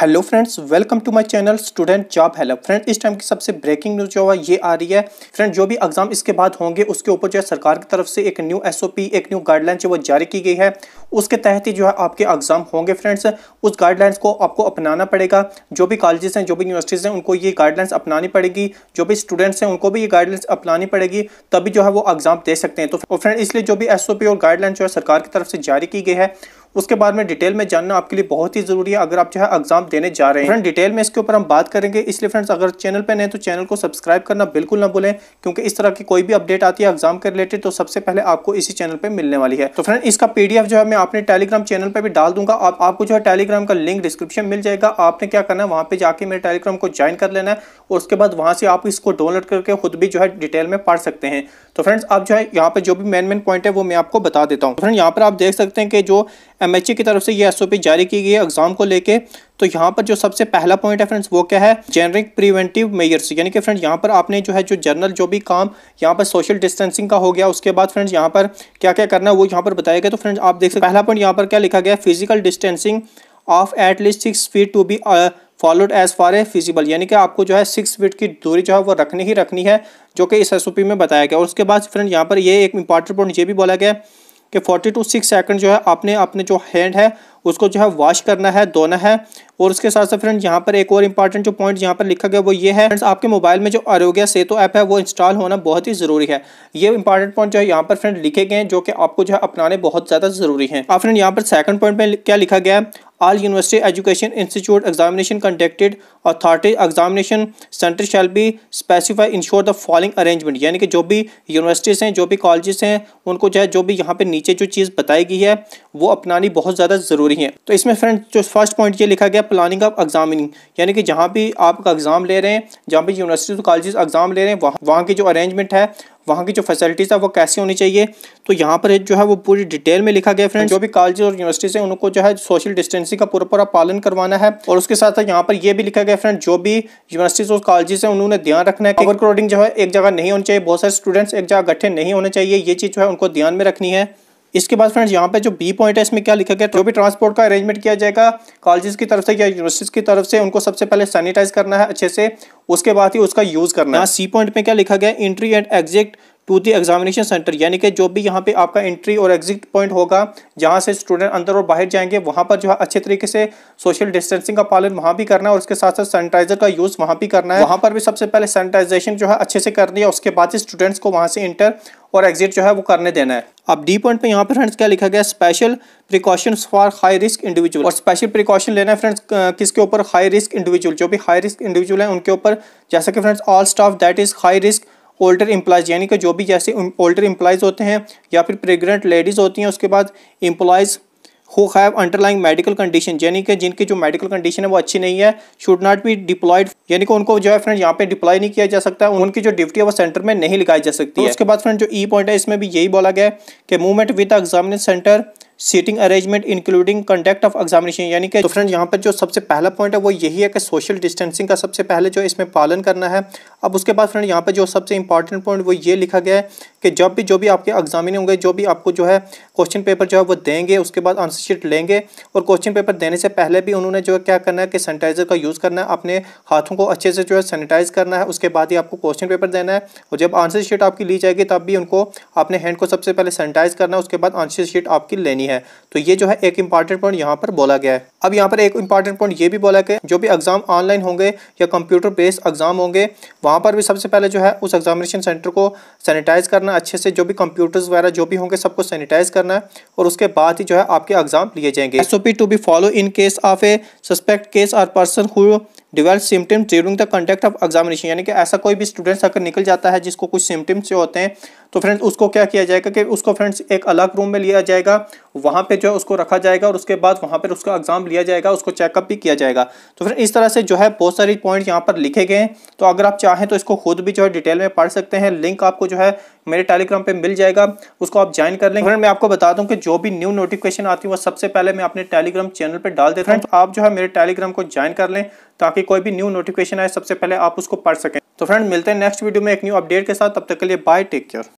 hello friends welcome to my channel student job help friend इस time की सबसे breaking news जो है ये आ रही है फ्रेंड जो भी एग्जाम इसके बाद होंगे उसके ऊपर जो है सरकार की तरफ से एक न्यू एसओपी एक न्यू गाइडलाइन जो वो जारी की गई है उसके तहत ही जो है आपके एग्जाम होंगे फ्रेंड्स उस गाइडलाइंस को आपको अपनाना पड़ेगा जो भी कॉलेजेस हैं जो भी यूनिवर्सिटीज़ हैं उनको ये गाइडलाइंस अपनानी पड़ेगी जो भी स्टूडेंट्स हैं उनको भी ये गाइडलाइंस अपनानी पड़ेगी तभी जो है वो एग्जाम दे सकते हैं तो फ्रेंड इसलिए जो भी एस और गाइडलाइन जो है सरकार की तरफ से जारी की गई है उसके बारे में डिटेल में जानना आपके लिए बहुत ही ज़रूरी है अगर आप जो है एग्जाम देने जा रहे हैं डिटेल में इसके ऊपर हम बात करेंगे इसलिए फ्रेंड्स अगर चैनल पर नहीं तो चैनल को सब्सक्राइब करना बिल्कुल ना भूलें क्योंकि इस तरह की कोई भी अपडेट आती है एग्जाम के रिलेटेड तो सबसे पहले आपको इसी चैनल पर मिलने वाली है तो फ्रेंड इसका पीडीएफ जो है मैं अपने टेलीग्राम चैनल पर भी डाल दूंगा आपको जो है टेलीग्राम का लिंक डिस्क्रिप्शन मिल जाएगा आपने क्या करना है वहाँ पर जाके मेरे टेलीग्राम को ज्वाइन कर लेना है और उसके बाद वहां से आप इसको डाउनलोड करके खुद भी जो है डिटेल में पढ़ सकते हैं तो फ्रेंड्स आप जो है यहाँ पे जो भी मेन मेन पॉइंट है वो मैं आपको बता देता हूँ फ्रेंड यहाँ पर आप देख सकते हैं कि जो एम की तरफ से ये एसओपी जारी की गई है एग्जाम को लेके तो यहाँ पर जो सबसे पहला पॉइंट है फ्रेंड्स वो क्या है जेनरिक प्रिवेंटिव मेयर्स यानी कि फ्रेंड्स यहाँ पर आपने जो है जो जनरल जो भी काम यहाँ पर सोशल डिस्टेंसिंग का हो गया उसके बाद फ्रेंड्स यहाँ पर क्या क्या करना है वो यहाँ पर बताया गया तो फ्रेंड्स आप देख सकते पहला पॉइंट यहाँ पर क्या लिखा गया physical distancing of at least six feet to be followed as far as feasible यानी कि आपको जो है सिक्स फीट की दूरी जो है वो रखनी ही रखनी है जो कि इस एस में बताया गया और उसके बाद फ्रेंड यहाँ पर ये एक इंपॉर्टेंट पॉइंट ये भी बोला गया कि 42 टू सिक्स सेकंड जो है आपने अपने जो हैंड है उसको जो है वॉश करना है धोना है और उसके साथ साथ फ्रेंड यहाँ पर एक और इंपॉर्टेंट जो पॉइंट यहाँ पर लिखा गया वो ये है फ्रेंड्स आपके मोबाइल में जो आरोग्य सेतु ऐप है वो इंस्टॉल होना बहुत ही जरूरी है ये इंपॉर्टेंट पॉइंट जो है यहाँ पर फ्रेंड लिखे गए हैं जो कि आपको जो है अपनाने बहुत ज़्यादा जरूरी है आप फ्रेंड यहाँ पर सेकंड पॉइंट में क्या लिखा गया है all university education institute examination conducted authority examination center shall be specify ensure the following arrangement यानी कि जो भी यूनिवर्सिटीज़ हैं जो भी कॉलेज हैं उनको जो है जो भी यहाँ पर नीचे जो चीज़ बताई गई है वो अपनानी बहुत ज़्यादा ज़रूरी जरूरी है तो इसमें फ्रेंड जो फर्स्ट पॉइंट ये लिखा गया प्लानिंग ऑफ एग्जामिनिंग यानी कि जहाँ भी आप एग्ज़ाम ले रहे हैं जहाँ भी यूनिवर्सिटी और कॉलेज एग्ज़ाम ले रहे हैं वहाँ वहाँ की जो अरेंजमेंट है वहाँ की जो फैसिलिटीज़ है वो कैसी होनी चाहिए तो यहाँ पर जो है वो पूरी डिटेल में लिखा गया फ्रेंड जो भी कॉलेज और यूनिवर्सिटीज़ हैं उनको जो है सोशल डिस्टेंसिंग का पूरा पूरा पालन करवाना है और उसके साथ साथ यहाँ पर ये भी लिखा गया फ्रेंड जो भी यूनिवर्सिटीज़ और कॉलेजेस हैं उन्होंने ध्यान रखना है ओवर क्राउडिंग जो है एक जगह नहीं होनी चाहिए बहुत सारे स्टूडेंट्स एक जगह इकट्ठे नहीं होने चाहिए ये चीज़ जो है उनको ध्यान में रखनी है इसके बाद फ्रेंड्स यहाँ पे जो बी पॉइंट है इसमें क्या लिखा गया जो भी ट्रांसपोर्ट का अरेंजमेंट किया जाएगा कॉलेजेस की तरफ से या यूनिवर्सिटीज़ की तरफ से उनको सबसे पहले सैनिटाइज करना है अच्छे से उसके बाद ही उसका यूज़ करना है सी पॉइंट में क्या लिखा गया entry and exit to the examination centre यानी कि जो भी यहाँ पे आपका एंट्री और एग्जिट पॉइंट होगा जहाँ से स्टूडेंट अंदर और बाहर जाएंगे वहाँ पर जो है अच्छे तरीके से सोशल डिस्टेंसिंग का पालन वहाँ भी करना है और उसके साथ साथ सैनिटाइजर का यूज़ वहाँ भी करना है वहाँ पर भी सबसे पहले सैनिटाइजेशन जो है अच्छे से करनी है उसके बाद ही स्टूडेंट्स को वहाँ से इंटर और एग्जिट जो है वो करने देना है अब डी पॉइंट पे यहाँ पर फ्रेंड्स क्या लिखा गया special precautions for high risk individual और स्पेशल प्रिकॉशन लेना है फ्रेंड्स किसके ऊपर हाई रिस्क इंडिविजुअल जो भी हाई रिस्क इंडिविजुअल है उनके ऊपर जैसा कि friends all staff that is high risk older employees यानी कि जो भी जैसे ओल्डर एम्प्लॉयज़ होते हैं या फिर प्रेगनेंट लेडीज़ होती हैं उसके बाद employees who have underlying medical condition यानी कि जिनकी जो मेडिकल कंडीशन है वो अच्छी नहीं है शुड नॉट बी डिप्लॉयड यानी कि उनको जो है फ्रेंड यहाँ पे डिप्लॉय नहीं किया जा सकता है उनकी जो ड्यूटी है वो सेंटर में नहीं लगाई जा सकती तो है उसके बाद फ्रेंड जो ई e पॉइंट है इसमें भी यही बोला गया है कि movement with examination centre seating arrangement including conduct of examination यानी कि तो फ्रेंड यहाँ पर जो सबसे पहला पॉइंट है वो यही है कि सोशल डिस्टेंसिंग का सबसे पहले जो इसमें पालन करना है अब उसके बाद फ्रेंड यहाँ पर जो सबसे इंपॉर्टेंट पॉइंट वो ये लिखा गया है कि जब भी जो भी आपके एग्जामिन होंगे जो भी आपको जो है क्वेश्चन पेपर जो है वो देंगे उसके बाद आंसर शीट लेंगे और क्वेश्चन पेपर देने से पहले भी उन्होंने जो है क्या करना है कि सैनिटाइज़र का यूज़ करना है अपने हाथों को अच्छे से जो है सैनिटाइज़ करना है उसके बाद ही आपको क्वेश्चन पेपर देना है और जब आंसर शीट आपकी ली जाएगी तब भी उनको अपने हैंड को सबसे पहले सैनिटाइज़ करना है उसके बाद आंसर शीट आपकी लेनी है तो ये जो है एक इंपॉर्टेंट पॉइंट यहाँ पर बोला गया है अब यहाँ पर एक इंपॉर्टेंट पॉइंट ये भी बोला गया जो भी एग्ज़ाम ऑनलाइन होंगे या कंप्यूटर बेस्ड एग्ज़ाम होंगे वहाँ पर भी सबसे पहले जो है उस एग्जामिनेशन सेंटर को सैनिटाइज़ करना करना अच्छे से जो भी कंप्यूटर्स वगैरह जो भी होंगे सबको सैनिटाइज करना है और उसके बाद ही जो है आपके एग्जाम लिए जाएंगे as to be follow in case of a suspect case or person who develop symptoms during the conduct of examination यानी कि ऐसा कोई भी स्टूडेंट्स अगर निकल जाता है जिसको कुछ सिम्टम्स होते हैं तो फ्रेंड्स उसको क्या किया जाएगा कि उसको फ्रेंड्स एक अलग रूम में लिया जाएगा वहाँ पे जो है उसको रखा जाएगा और उसके बाद वहाँ पर उसका एग्ज़ाम लिया जाएगा उसको चेकअप भी किया जाएगा तो फिर इस तरह से जो है बहुत सारी पॉइंट यहाँ पर लिखे गए हैं तो अगर आप चाहें तो इसको खुद भी जो है डिटेल में पढ़ सकते हैं लिंक आपको जो है मेरे टेलीग्राम पे मिल जाएगा उसको आप ज्वाइन कर लेंगे फ्रेंड मैं आपको बता दूं कि जो भी न्यू नोटिफिकेशन आती है वो सबसे पहले मैं अपने टेलीग्राम चैनल पर डाल देता हूँ आप जो है मेरे टेलीग्राम को ज्वाइन कर लें ताकि ताकि कोई भी न्यू नोटिफिकेशन आए सबसे पहले आप उसको पढ़ सकें तो फ्रेंड मिलते हैं नेक्स्ट वीडियो में एक न्यू अपडेट के साथ तब तक के लिए बाय टेक केयर